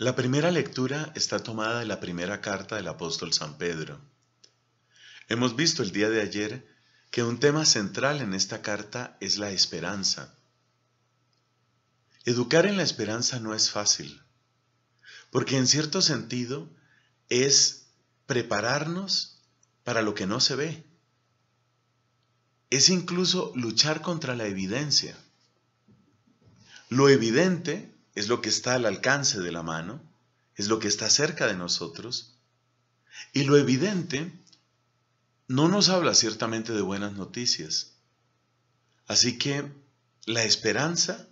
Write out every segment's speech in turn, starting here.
La primera lectura está tomada de la primera carta del apóstol San Pedro. Hemos visto el día de ayer que un tema central en esta carta es la esperanza. Educar en la esperanza no es fácil, porque en cierto sentido es prepararnos para lo que no se ve. Es incluso luchar contra la evidencia. Lo evidente es lo que está al alcance de la mano, es lo que está cerca de nosotros. Y lo evidente no nos habla ciertamente de buenas noticias. Así que la esperanza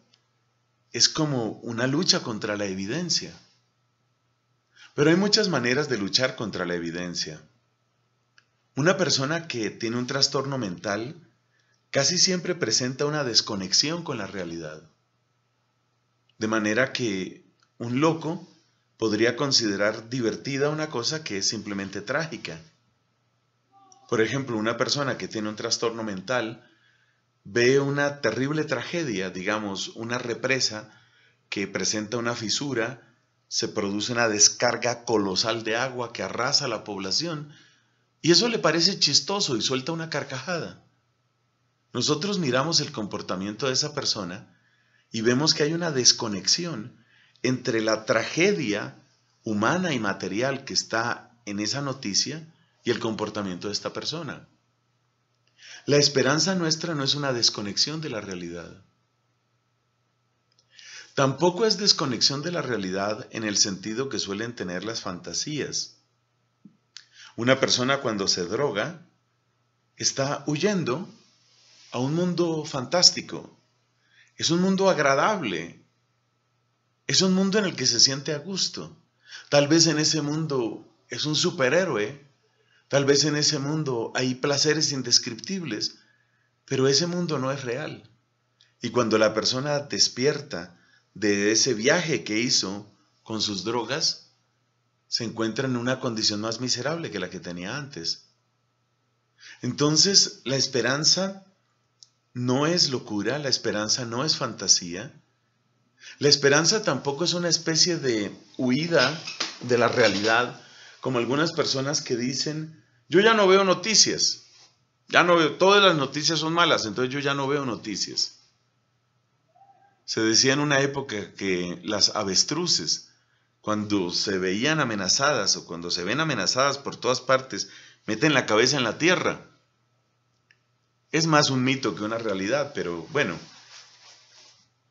es como una lucha contra la evidencia. Pero hay muchas maneras de luchar contra la evidencia. Una persona que tiene un trastorno mental casi siempre presenta una desconexión con la realidad. De manera que un loco podría considerar divertida una cosa que es simplemente trágica. Por ejemplo, una persona que tiene un trastorno mental ve una terrible tragedia, digamos, una represa que presenta una fisura, se produce una descarga colosal de agua que arrasa a la población, y eso le parece chistoso y suelta una carcajada. Nosotros miramos el comportamiento de esa persona y vemos que hay una desconexión entre la tragedia humana y material que está en esa noticia y el comportamiento de esta persona. La esperanza nuestra no es una desconexión de la realidad. Tampoco es desconexión de la realidad en el sentido que suelen tener las fantasías. Una persona cuando se droga está huyendo a un mundo fantástico, es un mundo agradable. Es un mundo en el que se siente a gusto. Tal vez en ese mundo es un superhéroe. Tal vez en ese mundo hay placeres indescriptibles. Pero ese mundo no es real. Y cuando la persona despierta de ese viaje que hizo con sus drogas, se encuentra en una condición más miserable que la que tenía antes. Entonces, la esperanza no es locura, la esperanza no es fantasía. La esperanza tampoco es una especie de huida de la realidad, como algunas personas que dicen, yo ya no veo noticias, ya no veo, todas las noticias son malas, entonces yo ya no veo noticias. Se decía en una época que las avestruces, cuando se veían amenazadas o cuando se ven amenazadas por todas partes, meten la cabeza en la tierra es más un mito que una realidad, pero bueno,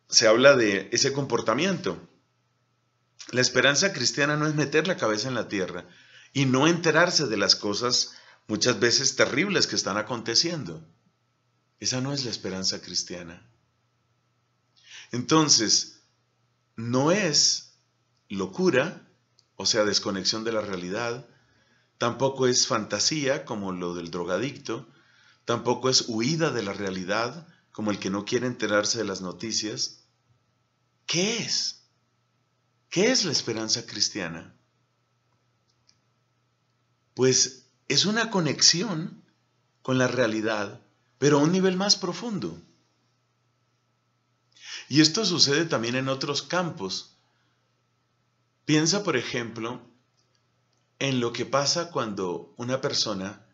se habla de ese comportamiento. La esperanza cristiana no es meter la cabeza en la tierra y no enterarse de las cosas muchas veces terribles que están aconteciendo. Esa no es la esperanza cristiana. Entonces, no es locura, o sea, desconexión de la realidad, tampoco es fantasía como lo del drogadicto, Tampoco es huida de la realidad, como el que no quiere enterarse de las noticias. ¿Qué es? ¿Qué es la esperanza cristiana? Pues es una conexión con la realidad, pero a un nivel más profundo. Y esto sucede también en otros campos. Piensa, por ejemplo, en lo que pasa cuando una persona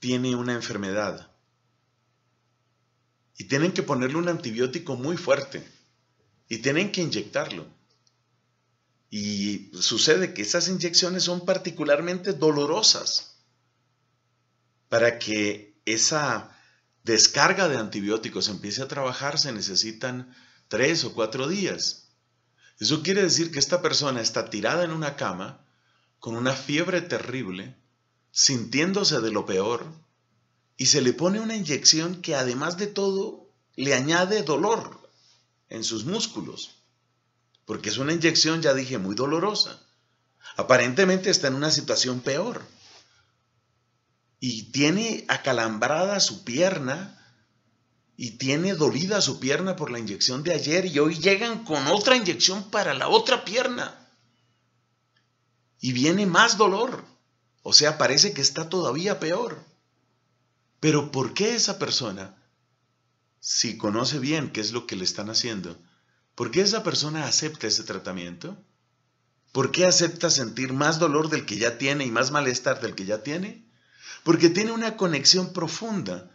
tiene una enfermedad y tienen que ponerle un antibiótico muy fuerte y tienen que inyectarlo. Y sucede que esas inyecciones son particularmente dolorosas para que esa descarga de antibióticos empiece a trabajar, se necesitan tres o cuatro días. Eso quiere decir que esta persona está tirada en una cama con una fiebre terrible sintiéndose de lo peor y se le pone una inyección que además de todo le añade dolor en sus músculos, porque es una inyección, ya dije, muy dolorosa. Aparentemente está en una situación peor y tiene acalambrada su pierna y tiene dolida su pierna por la inyección de ayer y hoy llegan con otra inyección para la otra pierna y viene más dolor. O sea, parece que está todavía peor. Pero ¿por qué esa persona, si conoce bien qué es lo que le están haciendo, ¿por qué esa persona acepta ese tratamiento? ¿Por qué acepta sentir más dolor del que ya tiene y más malestar del que ya tiene? Porque tiene una conexión profunda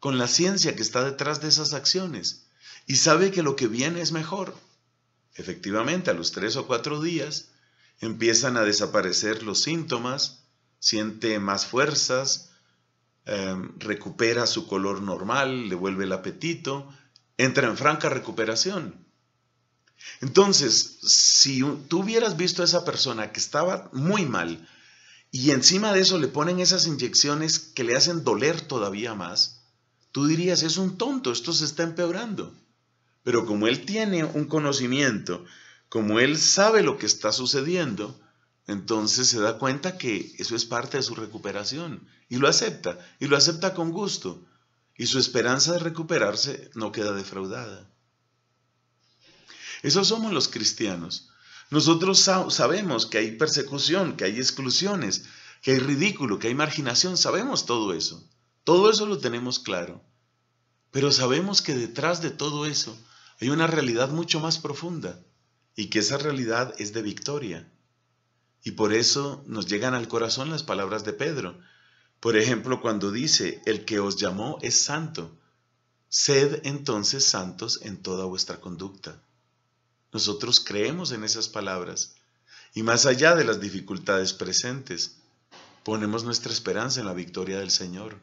con la ciencia que está detrás de esas acciones y sabe que lo que viene es mejor. Efectivamente, a los tres o cuatro días empiezan a desaparecer los síntomas, siente más fuerzas, em, recupera su color normal, le vuelve el apetito, entra en franca recuperación. Entonces, si tú hubieras visto a esa persona que estaba muy mal y encima de eso le ponen esas inyecciones que le hacen doler todavía más, tú dirías, es un tonto, esto se está empeorando. Pero como él tiene un conocimiento, como él sabe lo que está sucediendo, entonces se da cuenta que eso es parte de su recuperación y lo acepta, y lo acepta con gusto, y su esperanza de recuperarse no queda defraudada. Esos somos los cristianos. Nosotros sabemos que hay persecución, que hay exclusiones, que hay ridículo, que hay marginación, sabemos todo eso. Todo eso lo tenemos claro. Pero sabemos que detrás de todo eso hay una realidad mucho más profunda y que esa realidad es de victoria, y por eso nos llegan al corazón las palabras de Pedro. Por ejemplo, cuando dice, el que os llamó es santo. Sed entonces santos en toda vuestra conducta. Nosotros creemos en esas palabras. Y más allá de las dificultades presentes, ponemos nuestra esperanza en la victoria del Señor.